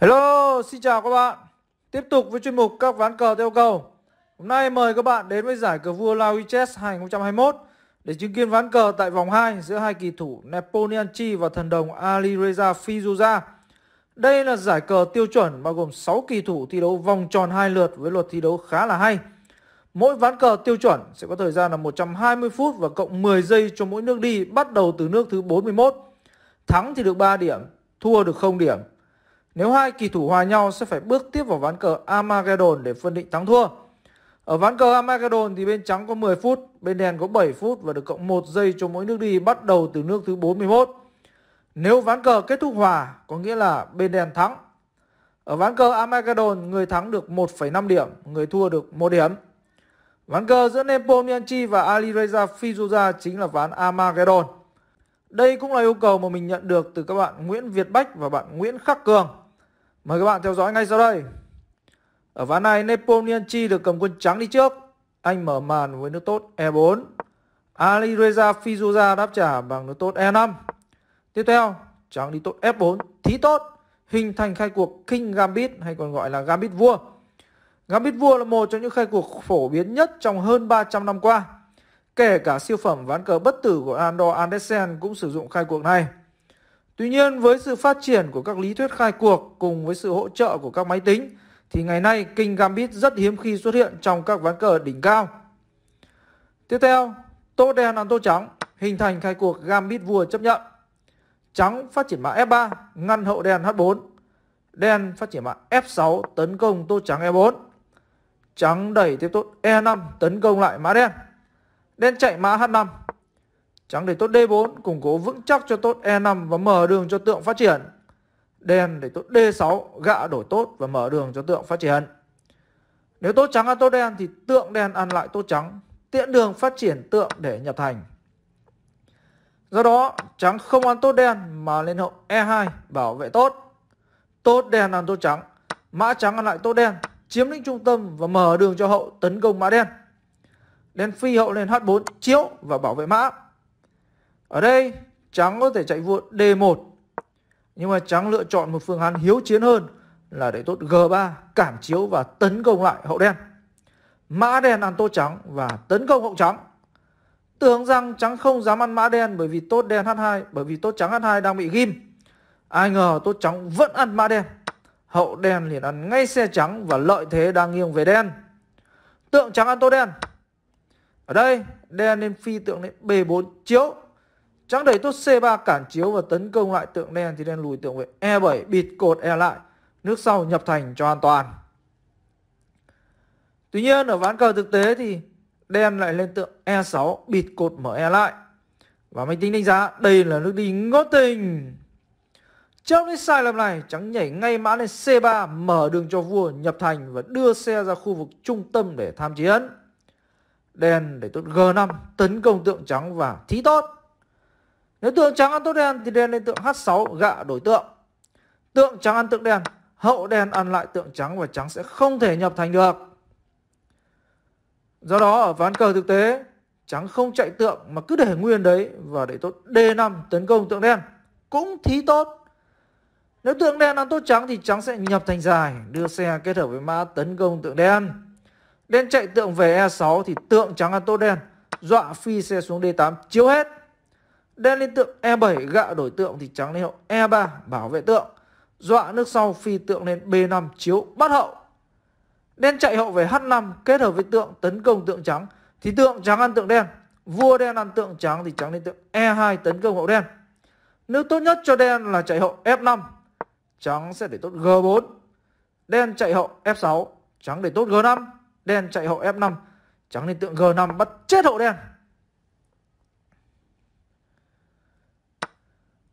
Hello, xin chào các bạn Tiếp tục với chuyên mục các ván cờ theo cầu Hôm nay mời các bạn đến với giải cờ vua La Uy Chess 2021 Để chứng kiến ván cờ tại vòng 2 giữa hai kỳ thủ Neponianchi và thần đồng Ali Reza Fizuza Đây là giải cờ tiêu chuẩn bao gồm 6 kỳ thủ thi đấu vòng tròn hai lượt với luật thi đấu khá là hay Mỗi ván cờ tiêu chuẩn sẽ có thời gian là 120 phút và cộng 10 giây cho mỗi nước đi bắt đầu từ nước thứ 41 Thắng thì được 3 điểm, thua được 0 điểm nếu hai kỳ thủ hòa nhau sẽ phải bước tiếp vào ván cờ Armageddon để phân định thắng thua. Ở ván cờ Armageddon thì bên trắng có 10 phút, bên đen có 7 phút và được cộng 1 giây cho mỗi nước đi bắt đầu từ nước thứ 41. Nếu ván cờ kết thúc hòa có nghĩa là bên đen thắng. Ở ván cờ Armageddon người thắng được 1,5 điểm, người thua được 1 điểm. Ván cờ giữa Nepomniachtchi và Alireza Fizuza chính là ván Armageddon. Đây cũng là yêu cầu mà mình nhận được từ các bạn Nguyễn Việt Bách và bạn Nguyễn Khắc Cường. Mời các bạn theo dõi ngay sau đây. Ở ván này Chi được cầm quân trắng đi trước. Anh mở màn với nước tốt E4. Ali Reza Fizuza đáp trả bằng nước tốt E5. Tiếp theo, trắng đi tốt F4, thí tốt, hình thành khai cuộc King Gambit hay còn gọi là Gambit vua. Gambit vua là một trong những khai cuộc phổ biến nhất trong hơn 300 năm qua. Kể cả siêu phẩm ván cờ bất tử của Andor Andersen cũng sử dụng khai cuộc này. Tuy nhiên với sự phát triển của các lý thuyết khai cuộc cùng với sự hỗ trợ của các máy tính thì ngày nay kinh Gambit rất hiếm khi xuất hiện trong các ván cờ đỉnh cao. Tiếp theo, tô đen ăn tô trắng hình thành khai cuộc Gambit vua chấp nhận. Trắng phát triển mã F3 ngăn hậu đen H4. Đen phát triển mã F6 tấn công tô trắng E4. Trắng đẩy tiếp tốt E5 tấn công lại mã đen. Đen chạy mã H5. Trắng để tốt D4, củng cố vững chắc cho tốt E5 và mở đường cho tượng phát triển. Đen để tốt D6, gạ đổi tốt và mở đường cho tượng phát triển. Nếu tốt trắng ăn tốt đen thì tượng đen ăn lại tốt trắng, tiện đường phát triển tượng để nhập thành. Do đó, trắng không ăn tốt đen mà lên hậu E2 bảo vệ tốt. Tốt đen ăn tốt trắng, mã trắng ăn lại tốt đen, chiếm lĩnh trung tâm và mở đường cho hậu tấn công mã đen đen phi hậu lên h4 chiếu và bảo vệ mã. Ở đây trắng có thể chạy vua d1 nhưng mà trắng lựa chọn một phương án hiếu chiến hơn là để tốt g3 cản chiếu và tấn công lại hậu đen. Mã đen ăn tốt trắng và tấn công hậu trắng. Tưởng rằng trắng không dám ăn mã đen bởi vì tốt đen h2 bởi vì tốt trắng h2 đang bị ghim. Ai ngờ tốt trắng vẫn ăn mã đen. Hậu đen liền ăn ngay xe trắng và lợi thế đang nghiêng về đen. Tượng trắng ăn tốt đen ở đây, đen lên phi tượng lên B4 chiếu. Trắng đẩy tốt C3 cản chiếu và tấn công lại tượng đen thì đen lùi tượng về E7 bịt cột E lại. Nước sau nhập thành cho an toàn. Tuy nhiên ở ván cờ thực tế thì đen lại lên tượng E6 bịt cột mở E lại. Và máy tính đánh giá đây là nước đi ngốt tình. Trong cái sai lầm này, trắng nhảy ngay mã lên C3 mở đường cho vua nhập thành và đưa xe ra khu vực trung tâm để tham chiến đen để tốt G5 tấn công tượng trắng và thí tốt. Nếu tượng trắng ăn tốt đen thì đen lên tượng H6 gạ đổi tượng. Tượng trắng ăn tượng đen, hậu đen ăn lại tượng trắng và trắng sẽ không thể nhập thành được. Do đó ở ván cờ thực tế, trắng không chạy tượng mà cứ để nguyên đấy và để tốt D5 tấn công tượng đen. Cũng thí tốt. Nếu tượng đen ăn tốt trắng thì trắng sẽ nhập thành dài, đưa xe kết hợp với mã tấn công tượng đen. Đen chạy tượng về E6 thì tượng trắng ăn tô đen, dọa phi xe xuống D8 chiếu hết. Đen lên tượng E7 gạ đổi tượng thì trắng lên hậu E3 bảo vệ tượng, dọa nước sau phi tượng lên B5 chiếu bắt hậu. Đen chạy hậu về H5 kết hợp với tượng tấn công tượng trắng thì tượng trắng ăn tượng đen, vua đen ăn tượng trắng thì trắng lên tượng E2 tấn công hậu đen. Nước tốt nhất cho đen là chạy hậu F5, trắng sẽ để tốt G4. Đen chạy hậu F6, trắng để tốt G5. Đen chạy hộ F5 Trắng lên tượng G5 bắt chết hộ đen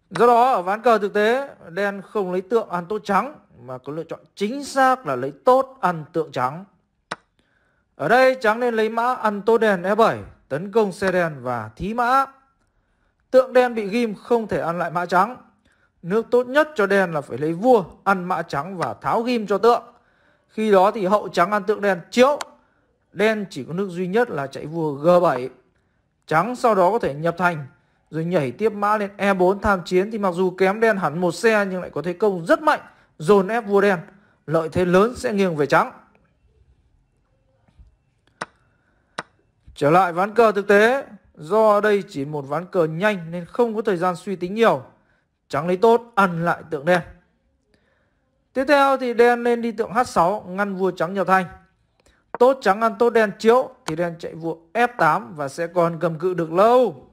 Do đó ở ván cờ thực tế Đen không lấy tượng ăn tốt trắng Mà có lựa chọn chính xác là lấy tốt ăn tượng trắng Ở đây trắng nên lấy mã ăn tốt đen F7 Tấn công xe đen và thí mã Tượng đen bị ghim không thể ăn lại mã trắng Nước tốt nhất cho đen là phải lấy vua Ăn mã trắng và tháo ghim cho tượng Khi đó thì hậu trắng ăn tượng đen chiếu Đen chỉ có nước duy nhất là chạy vua G7. Trắng sau đó có thể nhập thành rồi nhảy tiếp mã lên E4 tham chiến thì mặc dù kém đen hẳn một xe nhưng lại có thế công rất mạnh, dồn ép vua đen. Lợi thế lớn sẽ nghiêng về trắng. Trở lại ván cờ thực tế, do đây chỉ một ván cờ nhanh nên không có thời gian suy tính nhiều. Trắng lấy tốt, ăn lại tượng đen. Tiếp theo thì đen lên đi tượng H6 ngăn vua trắng nhập thành tốt trắng ăn tốt đen chiếu thì đen chạy vua F8 và sẽ còn cầm cự được lâu.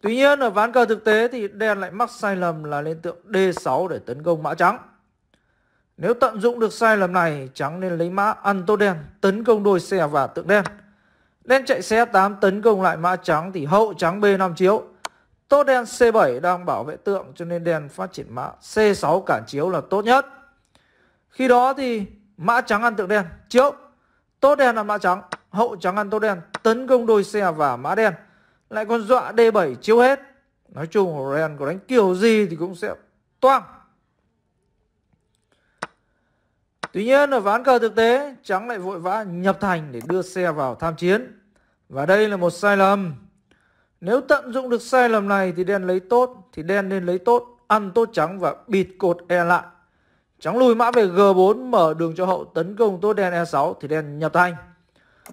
Tuy nhiên ở ván cờ thực tế thì đen lại mắc sai lầm là lên tượng D6 để tấn công mã trắng. Nếu tận dụng được sai lầm này, trắng nên lấy mã ăn tốt đen, tấn công đôi xe và tượng đen. Đen chạy xe f 8 tấn công lại mã trắng thì hậu trắng B5 chiếu. Tốt đen C7 đang bảo vệ tượng cho nên đen phát triển mã C6 cản chiếu là tốt nhất. Khi đó thì mã trắng ăn tượng đen chiếu tốt đen ăn mã trắng hậu trắng ăn tốt đen tấn công đôi xe và mã đen lại còn dọa d7 chiếu hết nói chung Horan có đánh kiểu gì thì cũng sẽ toang tuy nhiên ở ván cờ thực tế trắng lại vội vã nhập thành để đưa xe vào tham chiến và đây là một sai lầm nếu tận dụng được sai lầm này thì đen lấy tốt thì đen nên lấy tốt ăn tốt trắng và bịt cột e lại Trắng lùi mã về G4 mở đường cho hậu tấn công tốt đen E6 thì đen nhập thanh.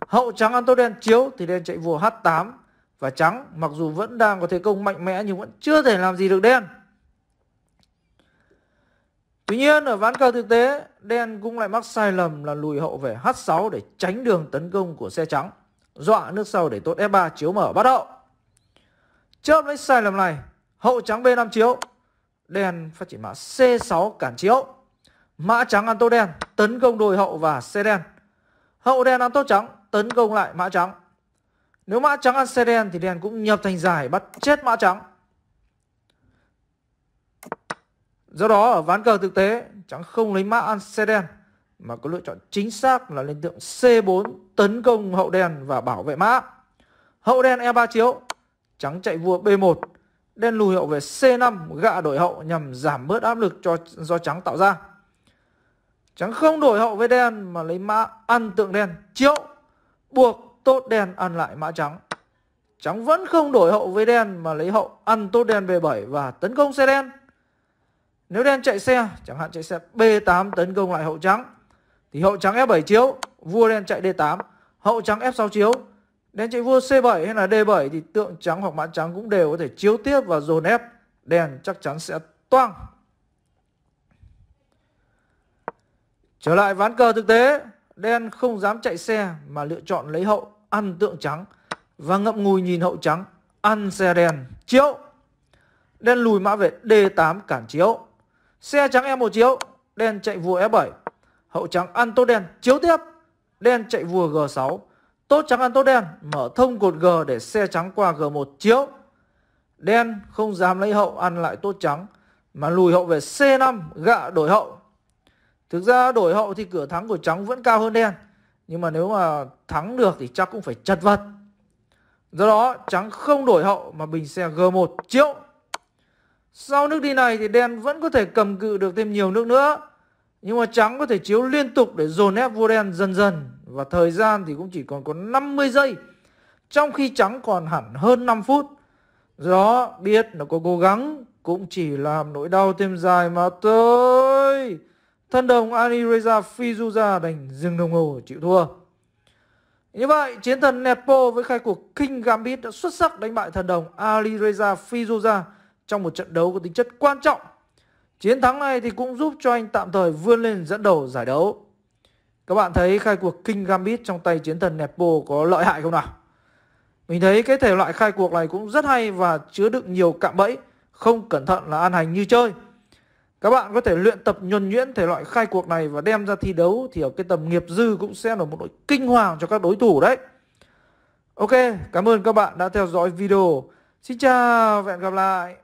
Hậu trắng ăn tốt đen chiếu thì đen chạy vua H8 và trắng mặc dù vẫn đang có thế công mạnh mẽ nhưng vẫn chưa thể làm gì được đen. Tuy nhiên ở ván cờ thực tế đen cũng lại mắc sai lầm là lùi hậu về H6 để tránh đường tấn công của xe trắng. Dọa nước sau để tốt F3 chiếu mở bắt hậu. Chớp lấy sai lầm này hậu trắng B5 chiếu đen phát triển mã C6 cản chiếu. Mã trắng ăn tốt đen Tấn công đồi hậu và xe đen Hậu đen ăn tốt trắng Tấn công lại mã trắng Nếu mã trắng ăn xe đen Thì đen cũng nhập thành giải Bắt chết mã trắng Do đó ở ván cờ thực tế Trắng không lấy mã ăn xe đen Mà có lựa chọn chính xác là lên tượng C4 Tấn công hậu đen và bảo vệ mã Hậu đen E3 chiếu Trắng chạy vua B1 Đen lùi hậu về C5 gạ đổi hậu nhằm giảm bớt áp lực cho do trắng tạo ra Trắng không đổi hậu với đen mà lấy mã ăn tượng đen triệu buộc tốt đen ăn lại mã trắng. Trắng vẫn không đổi hậu với đen mà lấy hậu ăn tốt đen B7 và tấn công xe đen. Nếu đen chạy xe, chẳng hạn chạy xe B8 tấn công lại hậu trắng thì hậu trắng F7 chiếu, vua đen chạy D8, hậu trắng F6 chiếu. Đen chạy vua C7 hay là D7 thì tượng trắng hoặc mã trắng cũng đều có thể chiếu tiếp và dồn ép, đen chắc chắn sẽ toang. Trở lại ván cờ thực tế, đen không dám chạy xe mà lựa chọn lấy hậu ăn tượng trắng và ngậm ngùi nhìn hậu trắng ăn xe đen chiếu. Đen lùi mã về D8 cản chiếu. Xe trắng e1 chiếu, đen chạy vua F7. E hậu trắng ăn tốt đen chiếu tiếp. Đen chạy vua G6. Tốt trắng ăn tốt đen mở thông cột G để xe trắng qua G1 chiếu. Đen không dám lấy hậu ăn lại tốt trắng mà lùi hậu về C5 gạ đổi hậu Thực ra đổi hậu thì cửa thắng của trắng vẫn cao hơn đen. Nhưng mà nếu mà thắng được thì chắc cũng phải chật vật. Do đó trắng không đổi hậu mà bình xe G1 triệu. Sau nước đi này thì đen vẫn có thể cầm cự được thêm nhiều nước nữa. Nhưng mà trắng có thể chiếu liên tục để dồn ép vua đen dần dần. Và thời gian thì cũng chỉ còn có 50 giây. Trong khi trắng còn hẳn hơn 5 phút. Do đó biết nó có cố gắng cũng chỉ làm nỗi đau thêm dài mà thôi thân đồng Ali Reza Fizuza đành dừng đồng hồ chịu thua. Như vậy, chiến thần Nepo với khai cuộc King Gambit đã xuất sắc đánh bại thần đồng Ali Reza Fizuza trong một trận đấu có tính chất quan trọng. Chiến thắng này thì cũng giúp cho anh tạm thời vươn lên dẫn đầu giải đấu. Các bạn thấy khai cuộc King Gambit trong tay chiến thần Nepo có lợi hại không nào? Mình thấy cái thể loại khai cuộc này cũng rất hay và chứa đựng nhiều cạm bẫy, không cẩn thận là an hành như chơi. Các bạn có thể luyện tập nhuần nhuyễn thể loại khai cuộc này và đem ra thi đấu thì ở cái tầm nghiệp dư cũng sẽ là một đội kinh hoàng cho các đối thủ đấy. Ok, cảm ơn các bạn đã theo dõi video. Xin chào và hẹn gặp lại.